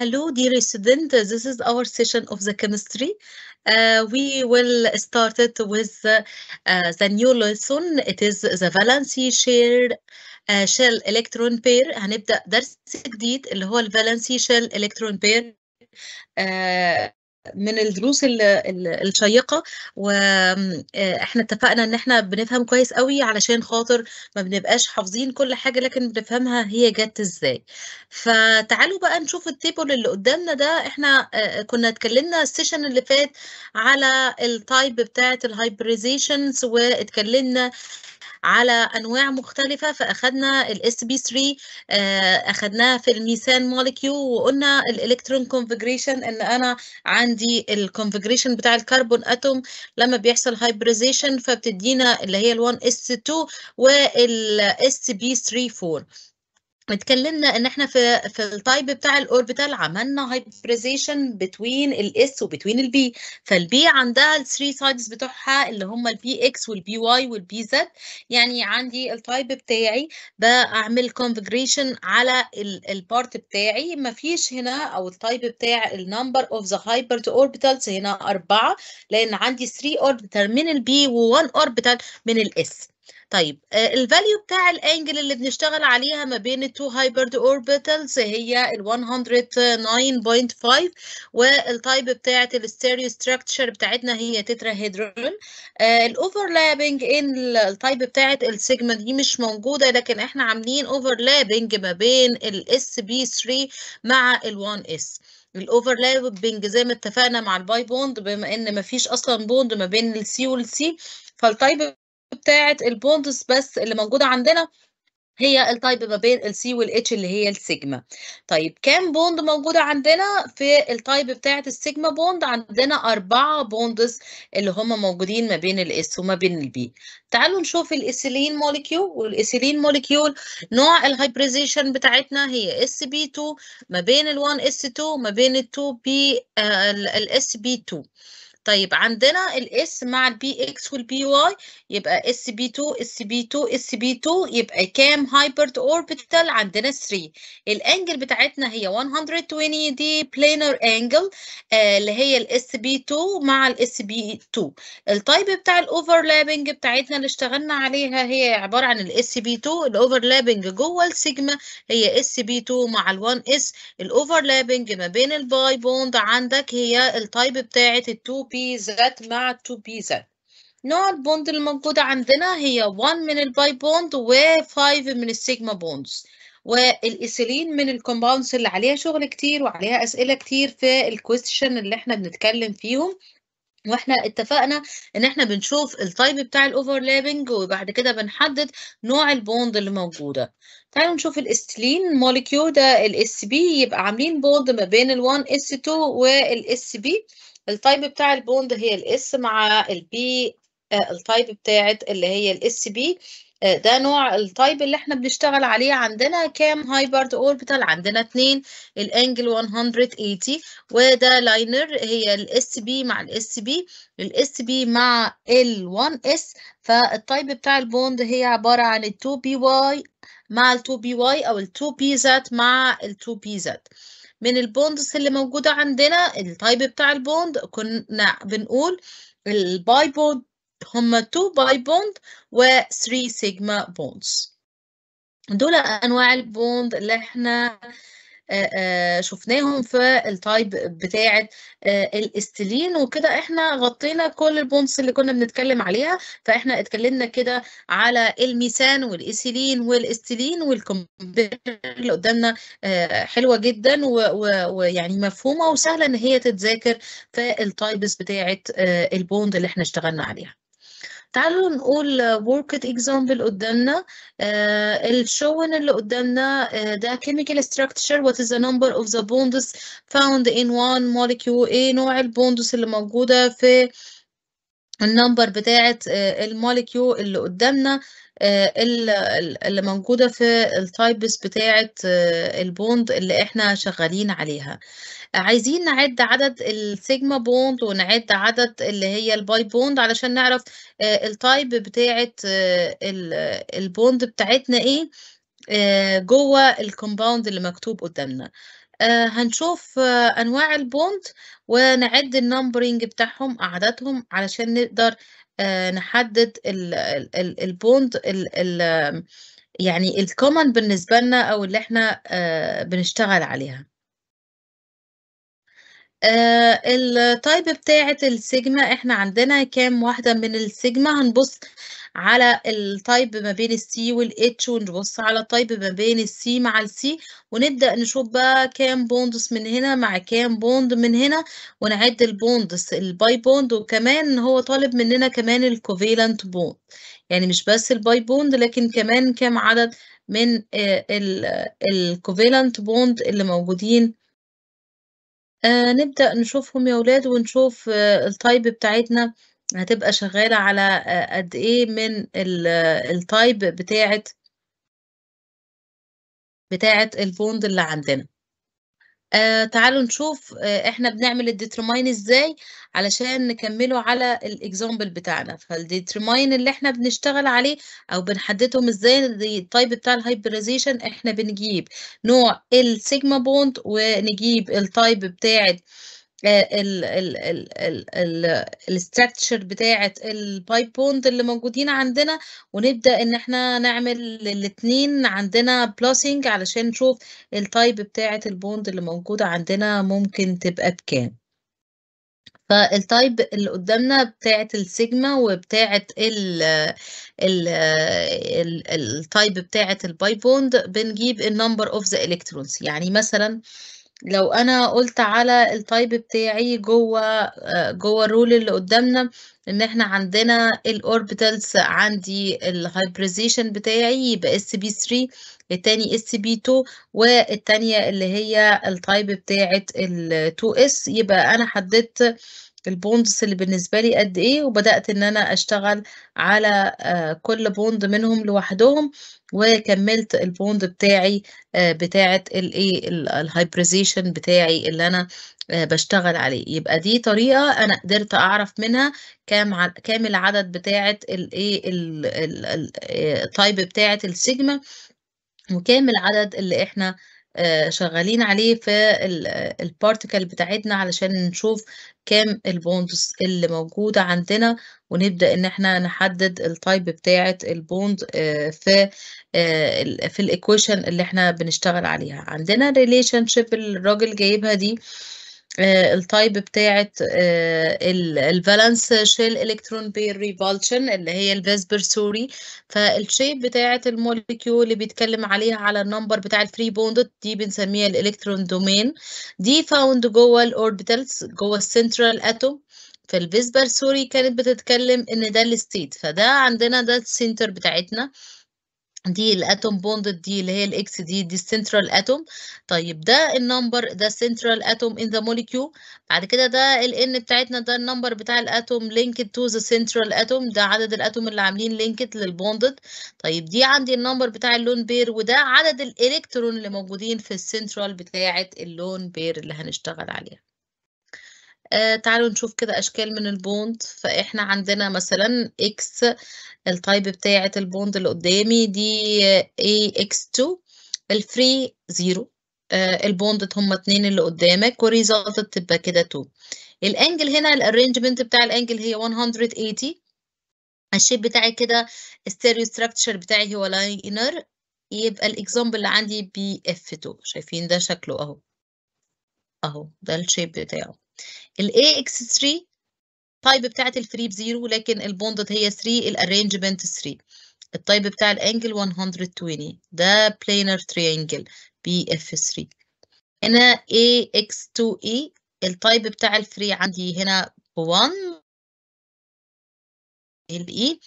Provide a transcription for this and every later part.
Hello, dear students. This is our session of the chemistry. Uh, we will start it with uh, uh the new lesson. It is the valency shared uh, shell electron pair. هنبدأ درس جديد اللي هو الvalency shell electron pair. Uh, من الدروس الشيقه واحنا آه، اتفقنا ان احنا بنفهم كويس قوي علشان خاطر ما بنبقاش حافظين كل حاجه لكن بنفهمها هي جت ازاي فتعالوا بقى نشوف التيبل اللي قدامنا ده احنا آه، كنا اتكلمنا السيشن اللي فات على التايب بتاعه الهايبريزيشنز واتكلمنا على انواع مختلفه فاخذنا الاس آه، بي 3 اخذناها في الميثان مولكيو وقلنا الالكترون كونفجريشن ان انا عندي الكونفجريشن بتاع الكربون اتوم لما بيحصل هايبريزيشن فبتدينا اللي هي ال1 اس 2 والاس بي 3 4 اتكلمنا ان احنا في في التايب بتاع الاوربيتال عملنا هايبريزيشن بتوين الاس وبتوين البي فالبي عندها الثري سايدز بتوعها اللي هم البي اكس والبي واي والبي زد يعني عندي التايب بتاعي بعمل كونفجريشن على البارت بتاعي مفيش هنا او التايب بتاع النمبر اوف ذا هايبرد اوربيتالز هنا اربعه لان عندي 3 اوربيتال من البي و1 اوربيتال من الاس طيب آه، الفاليو بتاع الانجل اللي بنشتغل عليها ما بين التو هايبرد اوربيتالز هي ال 109.5 والتايب بتاعه الستيريو ستراكشر بتاعتنا هي تتراهيدرون الاوفرلابنج ان التايب بتاعه السيجما دي مش موجوده لكن احنا عاملين اوفرلابنج ما بين الاس بي 3 مع ال1 اس الاوفرلابنج زي ما اتفقنا مع الباي بوند بما ان مفيش اصلا بوند ما بين السي والسي فالتايب بتاعه البوندس بس اللي موجوده عندنا هي التايب ما بين السي والاتش اللي هي السيجما طيب كام بوند موجوده عندنا في التايب بتاعه السيجما بوند عندنا أربعة بوندز اللي هم موجودين ما بين الاس وما بين البي تعالوا نشوف الاسيلين موليكيول والاسيلين موليكيول نوع الهايبريزيشن بتاعتنا هي اس بي 2 ما بين ال1 اس 2 ما بين ال2 بي الاس بي 2 طيب عندنا الاس مع البي اكس والبي واي يبقى اس بي 2 اس بي 2 اس بي 2 يبقى كام هايبرد اوربيتال عندنا 3 الانجل بتاعتنا هي 120 دي بلانر انجل اللي هي الاس بي 2 مع الاس بي 2 التايب بتاع الاوفرلابنج بتاعتنا اللي اشتغلنا عليها هي عباره عن الاس بي 2 الاوفرلابنج جوه السيجما هي اس بي 2 مع ال1 اس الاوفرلابنج ما بين الباي بوند عندك هي التايب بتاعت ال2 بي بي زد مع 2 بي زد نوع البوند الموجودة عندنا هي 1 من الباي بوند و5 من السيجما بوندز والإيسيلين من الكومباوندز اللي عليها شغل كتير وعليها اسئله كتير في الكويستشن اللي احنا بنتكلم فيهم واحنا اتفقنا ان احنا بنشوف التايب بتاع الاوفرلابنج وبعد كده بنحدد نوع البوند اللي موجوده تعالوا نشوف الاستلين موليكيول ده الاس بي يبقى عاملين بوند ما بين ال1 اس 2 والاس بي التايب بتاع البوند هي الاس مع البي آه، التايب بتاعت اللي هي الاس آه، بي ده نوع التايب اللي احنا بنشتغل عليه عندنا كام هايبرد اوربيتال عندنا اتنين الانجل 180 وده لاينر هي الاس بي مع الاس بي الاس بي مع ال 1 اس فالتايب بتاع البوند هي عبارة عن ال 2 بي واي مع ال 2 بي واي او ال 2 بي زد مع ال 2 بي زد من البوندز اللي موجودة عندنا التايب بتاع البوند كنا بنقول الباي بوند هما 2 باي بوند و 3 سيجما بوندز دول انواع البوند اللي احنا آه، آه، شفناهم في التايب بتاعه آه، الاستيلين وكده احنا غطينا كل البونس اللي كنا بنتكلم عليها فاحنا اتكلمنا كده على الميثان والايثيلين والاستيلين والكمبيوتر اللي قدامنا حلوه جدا ويعني مفهومه وسهله ان هي تتذاكر في التايبس بتاعه البوند اللي احنا اشتغلنا عليها تعالوا نقول worked example قدامنا آه، الشون اللي قدامنا آه، ده chemical structure what is the number of the bonds found in one molecule ايه نوع البوندس اللي موجودة في النمبر بتاعة آه، الموليكيو اللي قدامنا اللي موجودة في التايبس بتاعة البوند اللي احنا شغالين عليها عايزين نعد عدد السيجما بوند ونعد عدد اللي هي الباي بوند علشان نعرف آه، التايب بتاعة آه، البوند بتاعتنا ايه آه، جوه الكومباوند اللي مكتوب قدامنا هنشوف انواع البوند ونعد النمبرينج بتاعهم اعدادهم علشان نقدر نحدد البوند يعني الكومن بالنسبه لنا او اللي احنا بنشتغل عليها آه التايب بتاعة السيجما احنا عندنا كام واحدة من السيجما هنبص على التايب ما بين السي والاتش ونبص على التايب ما بين السي مع السي ونبدأ نشوف بقى كام بوندس من هنا مع كام بوند من هنا ونعد البوندس الباي بوند وكمان هو طالب مننا كمان الكوفيلنت بوند يعني مش بس الباي بوند لكن كمان كام عدد من آه، الكوفيلنت بوند اللي موجودين آه، نبدأ نشوفهم يا ولاد ونشوف آه، الtype بتاعتنا هتبقى شغالة على آه، قد إيه من ال بتاعت بتاعت البوند اللي عندنا. آه، تعالوا نشوف آه، إحنا بنعمل الديترماين إزاي علشان نكمّله على الاكزامبل بتاعنا، فالديترماين اللي إحنا بنشتغل عليه أو بنحدّدهم إزاي الtype بتاع الهايبرزيشن إحنا بنجيب نوع السيجما bond ونجيب الtype بتاعة الاستراكشر بتاعه البايب بوند اللي موجودين عندنا ونبدا ان احنا نعمل الاثنين عندنا بلاسنج علشان نشوف التايب بتاعه البوند اللي موجوده عندنا ممكن تبقى بكام فالتايب اللي قدامنا بتاعة السيجما وبتاعة ال ال التايب بتاعة الباي بوند بنجيب النمبر اوف ذا الكترونز يعني مثلا آه لو انا قلت على التايب بتاعي جوه آه، جوه الرول اللي قدامنا ان احنا عندنا الاوربيتالز عندي الهايبريزيشن بتاعي يبقى اس بي 3 الثاني اس بي 2 والثانيه اللي هي التايب بتاعت ال 2 اس يبقى انا حددت البوندز اللي بالنسبة لي قد إيه وبدأت إن أنا أشتغل على آه، كل بوند منهم لوحدهم وكملت البوند بتاعي آه، بتاعة الايه الهايبريزيشن بتاعي اللي أنا آه، بشتغل عليه يبقى دي طريقة أنا قدرت أعرف منها كام كام العدد بتاعة الايه التايب بتاعة السيجما وكام العدد اللي احنا شغالين عليه في البارتكل بتاعتنا علشان نشوف كام البوندز اللي موجودة عندنا ونبدأ إن احنا نحدد التايب بتاعة البوند آه، في آه، في الإيكويشن اللي احنا بنشتغل عليها عندنا ريليشن شيب الراجل جايبها دي آه، التايب بتاعة آه، الفالانس شيل الكترون بير ريفولشن اللي هي الفيسبر سوري فالشيب بتاعة الموليكيول اللي بيتكلم عليها على النمبر بتاع الفري بوندد دي بنسميها الالكترون دومين دي فاوند جوه الاوربيتالز جوه السنترال اتوم في الفيسبر سوري كانت بتتكلم ان ده الستيت فده عندنا ده السنتر بتاعتنا دي الاتوم بوند دي اللي هي الاكس دي دي السنترال اتوم طيب ده النمبر ده السنترال اتوم ان ذا موليكيول بعد كده ده الان بتاعتنا ده النمبر بتاع الاتوم لينكد تو ذا سنترال اتوم ده عدد الاتوم اللي عاملين لينكد للبوندد طيب دي عندي النمبر بتاع اللون بير وده عدد الالكترون اللي موجودين في السنترال بتاعه اللون بير اللي هنشتغل عليها آه تعالوا نشوف كده أشكال من البوند فإحنا عندنا مثلا إكس التايب بتاعة البوند اللي قدامي دي اي اكس 2 الفري زيرو آه, آه، البوندد هما اتنين اللي قدامك والريزلت تبقى كده 2 الانجل هنا الارينجمنت بتاع الانجل هي 180 الشيب بتاعي كده الستيريو ستراكشر بتاعي هو لاينر يبقى الاكزامبل اللي عندي بي اف 2 شايفين ده شكله اهو اهو ده الشيب بتاعه ال AX3 التايب بتاعت الفري بزيرو لكن البوندد هي 3 الارينجمنت 3 التايب بتاع الانجل 120 ده بلينر تريانجل بي اف 3 هنا اي اكس 2 اي التايب بتاع الفري عندي هنا 1 اي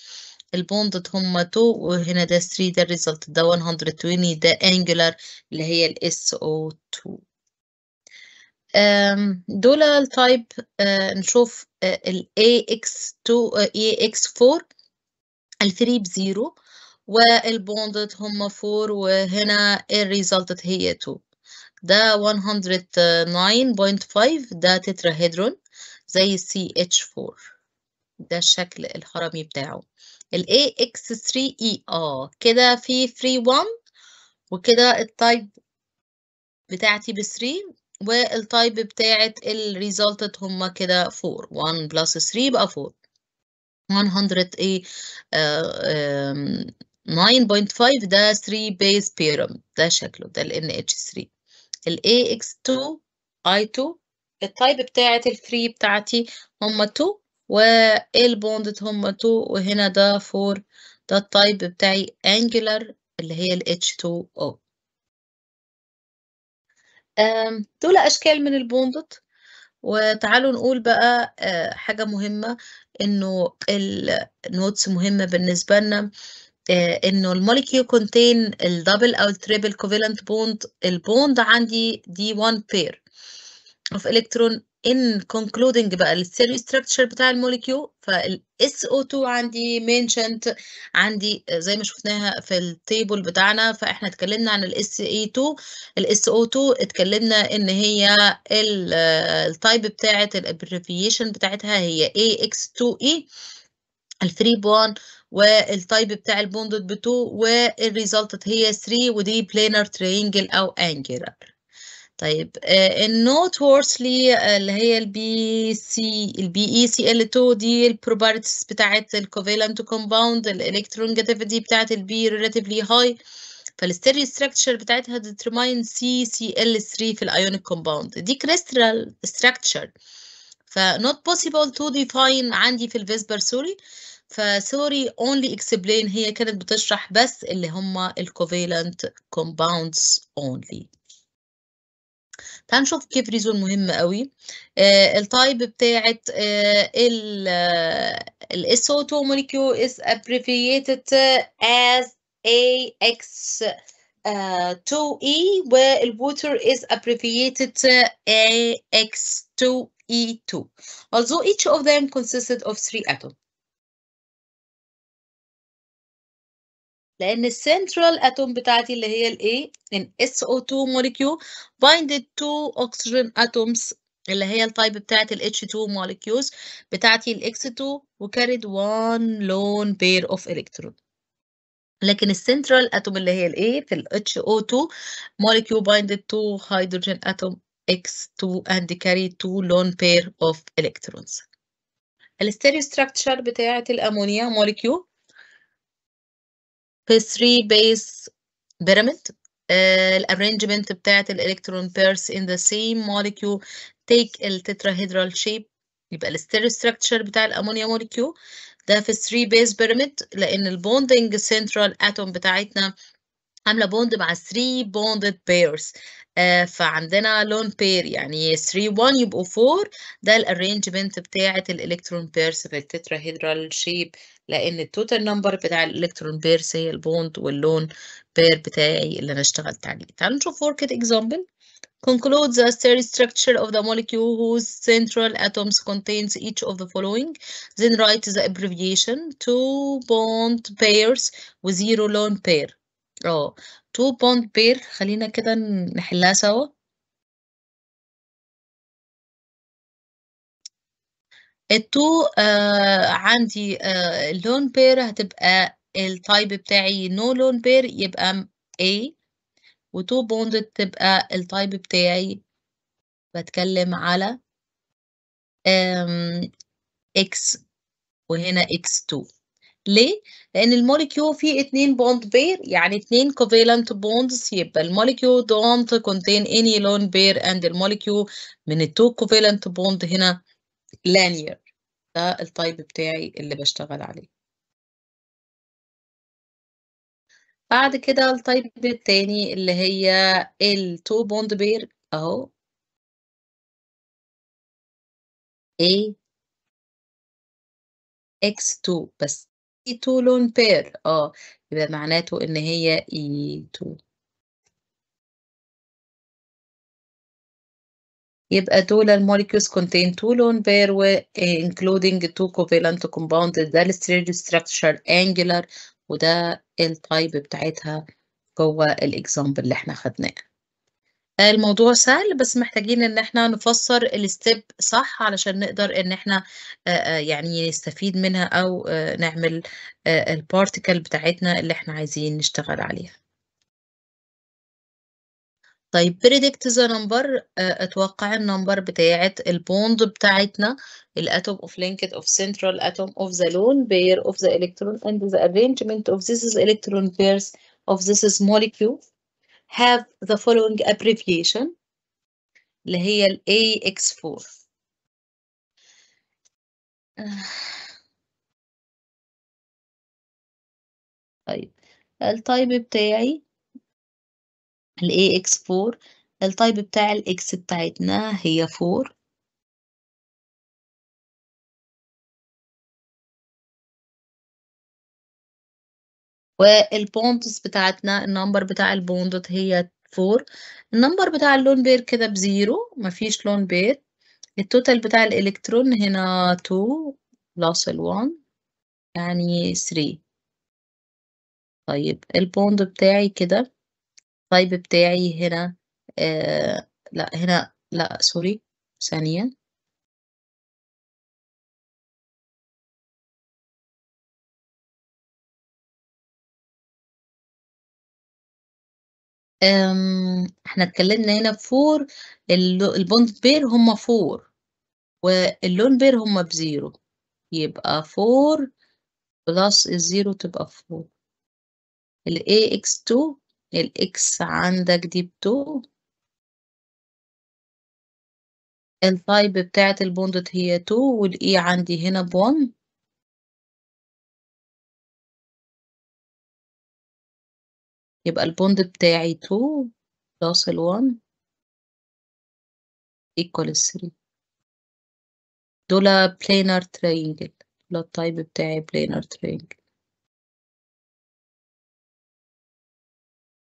البوندد هم 2 وهنا ده 3 ده الريزلت ده 120 ده انجلر اللي هي الاس او 2 دول التايب آه، نشوف آه، ال AX2 AX4 الفري بزيرو والبوندد هم 4 وهنا الريزلتت هي 2 ده 109.5 ده تتراهيدرون زي السي ch 4 ده الشكل الهرمي بتاعه ال AX3E اه e كده في 3 1 وكده التايب بتاعتي ب 3 والتايب بتاعت الريزلتد هما كده 4 1 بلس 3 بقى 4 100 ايه 9.5 ده 3 بيز بيراميد ده شكله ده ال NH3 ال AX2 I2 التايب بتاعة الفري بتاعتي هما 2 والبوندد هما 2 وهنا ده 4 ده التايب بتاعي angular اللي هي ال H2O دول أشكال من البندق وتعالوا نقول بقى آه، حاجة مهمة إنه النوتس مهمة بالنسبة لنا آه، إنه الموليكيول كونتين الدبل أو التريبل كوفيلنت بوند البوند عندي دي 1 بير of electron in concluding بقى الستيريو ستراكشر بتاع الموليكيول فالاس او 2 عندي mentioned عندي زي ما شفناها في التيبل بتاعنا فاحنا اتكلمنا عن الاس اي 2 الاس او 2 اتكلمنا ان هي التايب بتاعه الابريفيشن بتاعتها هي اي اكس 2 اي الفري بون والتايب بتاع البوندد ب2 والريزلتت هي 3 ودي بلانر تريانجل او انجلر طيب آه، النوت وورسلي آه، اللي هي البي سي البي اي سي ال 2 e دي البروبرتيز بتاعت الكوفالنت كومباوند الالكترون الالكترونيجاتيفيتي بتاعت البي ريلاتيفلي هاي فالستيريو ستراكشر بتاعتها ديترماين سي سي ال 3 في الايونيك كومباوند دي كريستال ستراكشر ف نوت بوسيبل تو ديفاين عندي في الفيسبر سوري فسوري اونلي اكسبلين هي كانت بتشرح بس اللي هم الكوفالنت كومباوندز اونلي تعال نشوف كيف ريزون مهمة قوي آه التايب بتاعة آه الاس 2 موليكيول is abbreviated as AX 2E والووتر is abbreviated AX2E2 although each of them consisted of three atoms لأن السنترال أتوم بتاعتي اللي هي الـ A ان SO2 molecule binded to oxygen atoms اللي هي التايب بتاعت الـ H2 molecules بتاعتي الـ X2 وcarried one lone pair of electron لكن السنترال أتوم اللي هي الـ A في الـ HO2 molecule binded to hydrogen atom X2 and carry two lone pair of electrons. الستيريو ستراكشر بتاعة الأمونيا molecule في 3 base pyramid آه، الارينجمنت بتاعت الالكترون بيرس in the same molecule take التتراهيدرال shape يبقى stereo ستراكشر بتاع الامونيا molecule ده في 3 base pyramid لان البوندنج سنترال اتوم بتاعتنا عامله بوند مع 3 bonded pairs آه فعندنا لون بير يعني 3 1 يبقوا 4 ده الارينجمنت بتاعه الالكترون بيرس في التتراهيدرال شيب لان التوتال نمبر بتاع الالكترون بيرس هي البوند واللون بير بتاعي اللي انا اشتغلت عليه تعالوا نشوف worked example concludes the steric structure of the molecule whose central atoms contains each of the following. Then write the abbreviation two bond pairs with zero lone pair. آه 2 bond pair خلّينا كده نحلّها سوا. ال آه عندي آه لون بير هتبقى الtype بتاعي نو لون بير يبقى A و2 bonded تبقى الtype بتاعي بتكلم على آمم X وهنا X2. ليه؟ لأن الموليكيو فيه اتنين بوند بير يعني اتنين covalent بوندز يبقى الموليكيو don't contain any lone pair and الموليكيو من التو covalent bond هنا linear ده التايب بتاعي اللي بشتغل عليه بعد كده التايب التاني اللي هي التو بوند بير اهو A X2 بس ايتولون بير اه يبقى معناته ان هي ايتو يبقى دول الموليكيوز كونتين two lone pair و including تو كوفالنت كومباوند ده الستريج ستراكشر angular وده التايب بتاعتها جوه الاكزامبل اللي احنا خدناه الموضوع سهل بس محتاجين ان احنا نفسر الستيب صح علشان نقدر ان احنا يعني نستفيد منها او نعمل البارتيكل بتاعتنا اللي احنا عايزين نشتغل عليها طيب predict the number اتوقع النمبر بتاعه البوند بتاعتنا الاتوم اوف لينكد اوف سنترال اتوم اوف ذا لون بير اوف ذا الكترون اند ذا ارينجمنت اوف ذيس الكترون بيرز اوف ذيس مولكيول have the following abbreviation اللي هي ال AX4 آه. طيب التايب بتاعي ال AX4 التايب بتاع الإكس بتاعتنا هي 4 والبوندز بتاعتنا النمبر بتاع البوندد هي 4 النمبر بتاع اللون بير كده بزيرو مفيش لون بير التوتال بتاع الإلكترون هنا 2 بلس ال 1 يعني 3 طيب البوند بتاعي كده طيب بتاعي هنا آه لا هنا لا سوري ثانية احنا اتكلمنا هنا بفور البوند بير هم فور واللون بير هم بزيرو يبقى فور بلس الزيرو تبقى فور ال x 2 X عندك دي بتو type بتاعت البوند هي 2 E عندي هنا بون 1 يبقى البوند بتاعي 2 بلس 1 equal 3 دول planar triangle دول التايب بتاعي planar triangle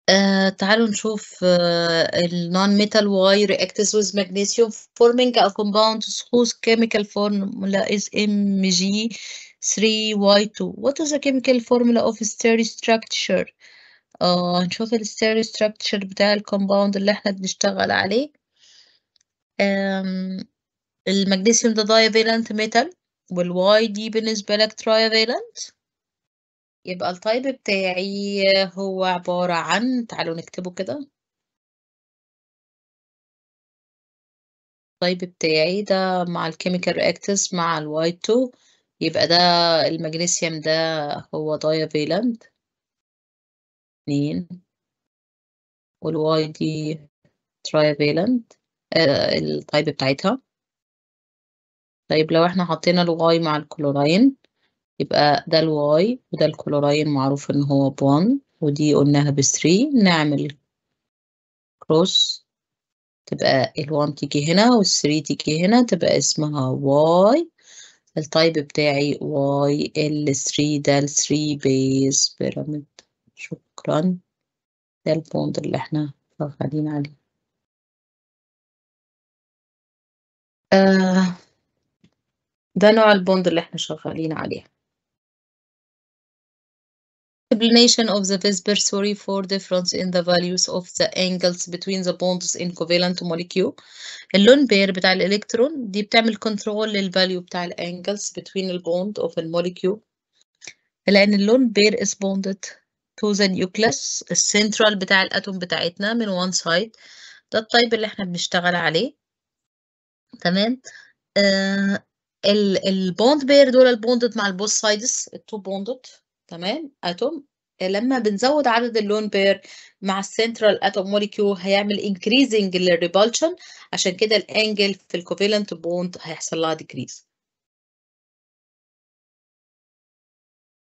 آه تعالوا نشوف آه non non-metal واي رياكتس with magnesium forming a compound whose chemical formula is MG 3Y2 What is the chemical formula of stereostructure structure آه نشوف الستيريو ستراكشر بتاع الكومباوند اللي احنا بنشتغل عليه المغنيسيوم ده دايفيلنت ميتال والواي دي بالنسبة لك ترايفيلنت يبقى التايب بتاعي هو عبارة عن تعالوا نكتبه كده التايب بتاعي ده مع الكيميكال رياكتس مع الواي 2 يبقى ده المغنيسيوم ده هو دايفيلنت اتنين والواي دي ترايفالنت آه، التايب بتاعتها طيب لو احنا حطينا الواي مع الكلوراين يبقى ده الواي وده الكلوراين معروف ان هو بون ودي قلناها بثري نعمل كروس تبقى الوان تيجي هنا والثري تيجي هنا تبقى اسمها واي التايب بتاعي واي ال 3 ده ال 3 بيز بيراميد شكرا شكرا ده البوند اللي احنا شغالين عليه ده نوع البوند اللي احنا شغالين عليها explanation of the Vesper Sorry for difference in the values of the angles between the bonds in covalent molecule اللون بير بتاع الالكترون دي بتعمل control للvalue بتاع الانجلز between the bond of molecule لان اللون بير is bonded to the nucleus السنترال بتاع الاتوم بتاعتنا من one side ده الطيب اللي احنا بنشتغل عليه تمام آه البوند بير دول البوندد مع البوث سايدز التو بوندد تمام اتوم لما بنزود عدد اللون بير مع السنترال اتوم موليكيول هيعمل انكريزنج للريبالشن عشان كده الانجل في الكوفيلنت بوند هيحصل لها ديكريز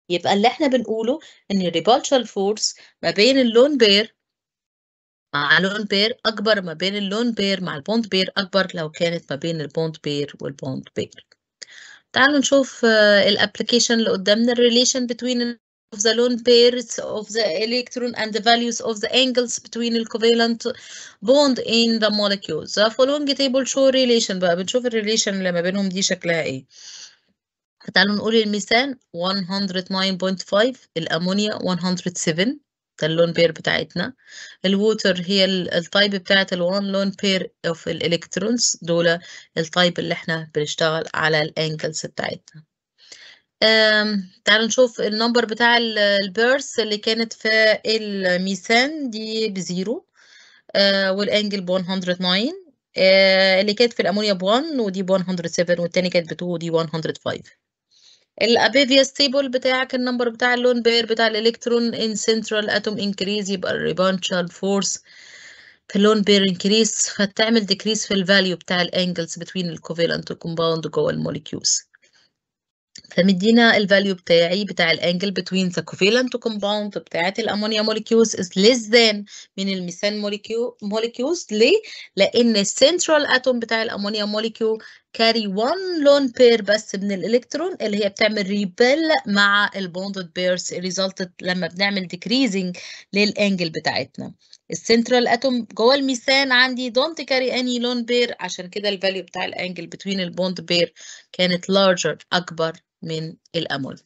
يبقى اللي احنا بنقوله ان الريبالشال فورس ما بين اللون بير مع لون بير اكبر ما بين اللون بير مع البوند بير اكبر لو كانت ما بين البوند بير والبوند بير تعالوا نشوف آه، الابلكيشن اللي قدامنا الريليشن between of the lone pairs of the electron and the values of the angles between the covalent bond in the molecules. The following table show relation بقى بنشوف الريليشن اللي ما بينهم دي شكلها ايه. تعالوا نقول الميثان 109.5 الأمونيا 107 ده اللون بير بتاعتنا الووتر هي التايب بتاعت الوان لون بير اوف الالكترونز دول التايب اللي احنا بنشتغل على الانجلز بتاعتنا أم تعالوا نشوف النمبر بتاع البيرس اللي كانت في الميثان دي بزيرو والانجل ب 109 اللي كانت في الامونيا ب 1 ودي ب 107 والتاني كانت ب 2 ودي 105 الابيفيا ستيبل بتاعك النمبر بتاع اللون بير بتاع الالكترون ان سنترال اتوم انكريز يبقى الريبانشال فورس في اللون بير انكريز فتعمل ديكريز في الفاليو بتاع الانجلز بتوين الكوفيلنت والكومباوند جوه الموليكيولز فمدينا الفاليو بتاعي بتاع الانجل بتوين ذا كوفيلنت كومباوند بتاعت الامونيا موليكيولز از ليس ذان من الميثان موليكيولز ليه؟ لان السنترال اتوم بتاع الامونيا موليكيول كاري 1 لون بير بس من الالكترون اللي هي بتعمل ريبل مع البوندد بيرز ريزلتد لما بنعمل ديكريزنج للانجل بتاعتنا السنترال اتوم جوه الميثان عندي دونت كاري اني لون بير عشان كده الفاليو بتاع الانجل بتوين البوند بير كانت لارجر اكبر من الأمول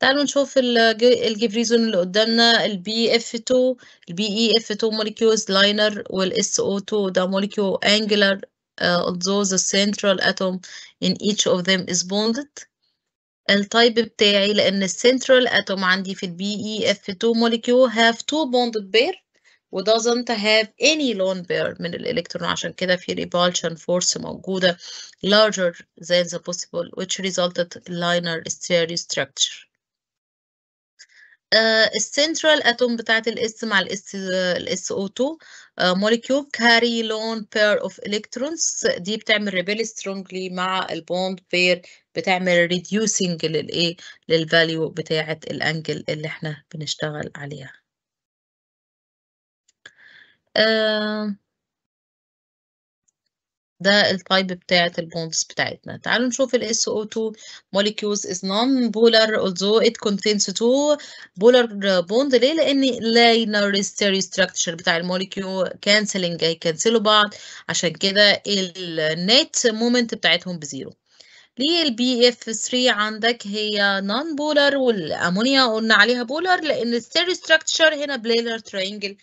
تعالوا نشوف الجبريزون اللي قدامنا البي اف 2 البي اي اف 2 موليكيولز لاينر والاس او 2 ده موليكيول انجلر uh, although the central atom in each of them is bonded التايب بتاعي لان السنترال اتوم عندي في البي اي اف 2 موليكيول هاف 2 bonded pair و doesn't have any lone pair من الإلكترون عشان كده في repulsion force موجودة larger than the possible which resulted linear stereo structure السنترال آه، اتوم بتاعت الاس مع الاس الاس او 2 موليكيول كاري لون بير اوف الكترونز دي بتعمل ريبيل سترونجلي مع البوند بير بتعمل ريديوسنج للايه للفاليو بتاعه الانجل اللي احنا بنشتغل عليها آه، ده التايب بتاعة البوندز بتاعتنا تعالوا نشوف ال SO2 molecules is non-polar although it contains two polar bond ليه لأن linear stereo structure بتاع الموليكيول canceling هيكنسلوا بعض عشان كده النت مومنت بتاعتهم بزيرو ليه الـ bf 3 عندك هي non polar والامونيا قلنا عليها polar لان stereo structure هنا planar triangle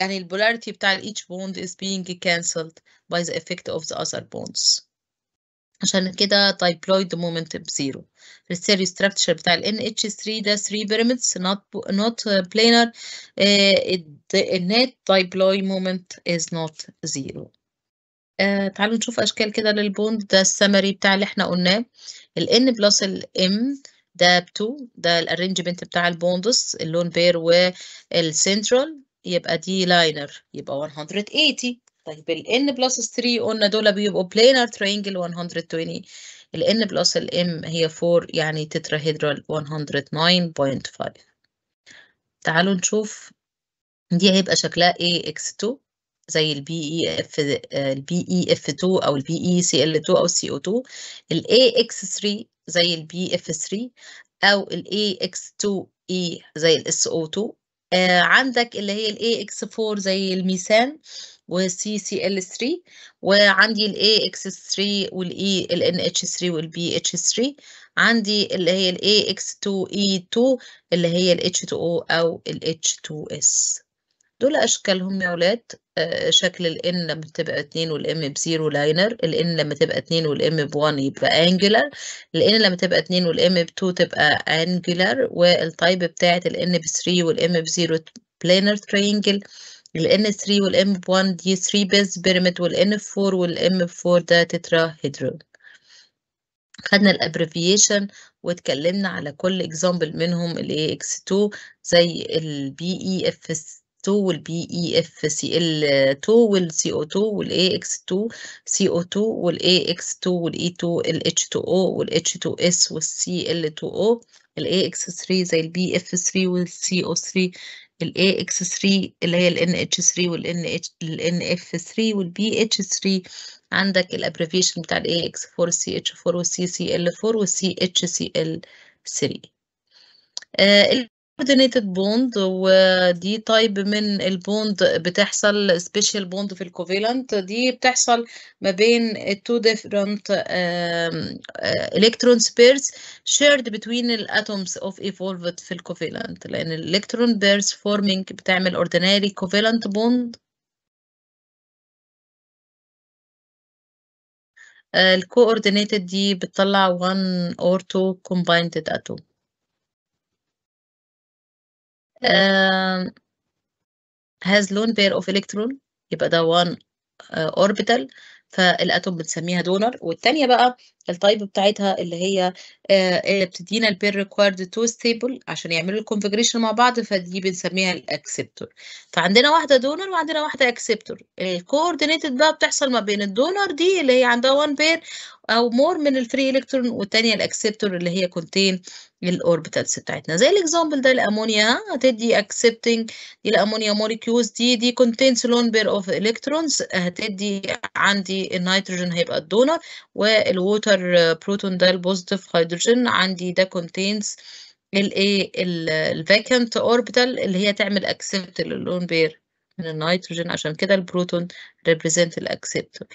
يعني البولاريتي بتاع ال each bond is being cancelled by the effect of the other bonds عشان كده diploid momentum zero series structure بتاع ال NH3 ده three pyramids not not planar uh, the net diploid moment is not zero تعالوا نشوف اشكال كده للبوند ده السمري بتاع اللي احنا قلناه ال N plus ال M ده ب2 ده الارنجمنت بتاع البوندس اللون بير والسنترال يبقى دي لاينر يبقى 180 طيب ال n بلس 3 قلنا دول بيبقوا بلانر ترينجل 120 ال n بلس ال m هي 4 يعني تتراهيدرال 109.5 تعالوا نشوف دي هيبقى شكلها ax x2 زي ال BEF اف آه، bef 2 او ال becl 2 او co او 2 الاي ax 3 زي البي bf 3 او الاي ax 2 e زي ال so 2 آه عندك اللي هي الاي اكس 4 زي الميثان والسي سي ال 3 وعندي الاي اكس 3 والاي ال ان اتش 3 والبي اتش 3 عندي اللي هي الاي اكس 2 اي 2 اللي هي الاتش 2 او الاتش 2 اس دول اشكالهم يا ولاد آه، شكل الان لما تبقى 2 والام بزيرو لاينر الان لما تبقى 2 والام ب 1 يبقى انجلر الان لما تبقى 2 والام ب 2 تبقى انجلر والتايب بتاعه الان ب 3 والام ب 0 بلانر ترينجل الان 3 والام ب 1 دي 3 بيز بيراميد والان 4 والام ب 4 ده تترا هيدرون خدنا الابريفيشن واتكلمنا على كل اكزامبل منهم الاي اكس 2 زي البي اي اف 2 والبي اي اف سي ال 2 والسي او 2 والاي اكس 2 سي او 2 والاي اكس 2 والاي 2 الاتش 2 او والاتش 2 اس والسي ال 2 او الاي اكس 3 زي البي اف 3 والسي او 3 الاي اكس 3 اللي هي الان اتش 3 والان اتش الان اف 3 والبي اتش 3 عندك الابريفيشن بتاع الاي اكس 4 سي اتش 4 والسي سي ال 4 والسي اتش سي ال 3 آه coordinated bond ودي تايب من البوند بتحصل special bond في الكوفيلنت دي بتحصل ما بين two different electron pairs shared between atoms of evolved في الكوفيلنت لان electron pairs forming بتعمل ordinary covalent bond coordinated دي بتطلع one or two combined atoms Um, has lone pair of electron يبقى ده one uh, orbital فالاتوم بنسميها دونر والثانيه بقى التايب بتاعتها اللي هي آه، اللي بتدينا البير ريكوارد تو ستيبل عشان يعملوا الكونفجريشن مع بعض فدي بنسميها الاكسبتور فعندنا واحده دونر وعندنا واحده اكسبتور الكوردينيتد بقى بتحصل ما بين الدونر دي اللي هي عندها وان بير او مور من الفري الكترون والثانيه الاكسبتور اللي هي كونتين الاوربيتالز بتاعتنا زي الاكزامبل ده الامونيا هتدي آه، اكسبتنج دي الامونيا موليكيولز دي دي كونتينز لون بير اوف الكترونز هتدي عندي النيتروجين هيبقى الدونر والووتر بروتون ده البوزيتيف هيدروجين عندي ده كونتينز الايه الفاكنت اوربيتال اللي هي تعمل اكسبت للون بير من النيتروجين عشان كده البروتون ريبريزنت الاكسبتور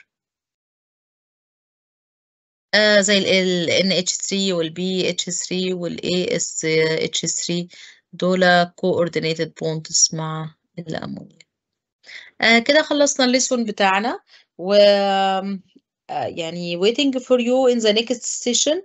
آه زي ال NH3 وال BH3 وال ASH3 دول coordinated bonds مع الأمونيا آه كده خلصنا الليسون بتاعنا و uh, يعني waiting for you in the next session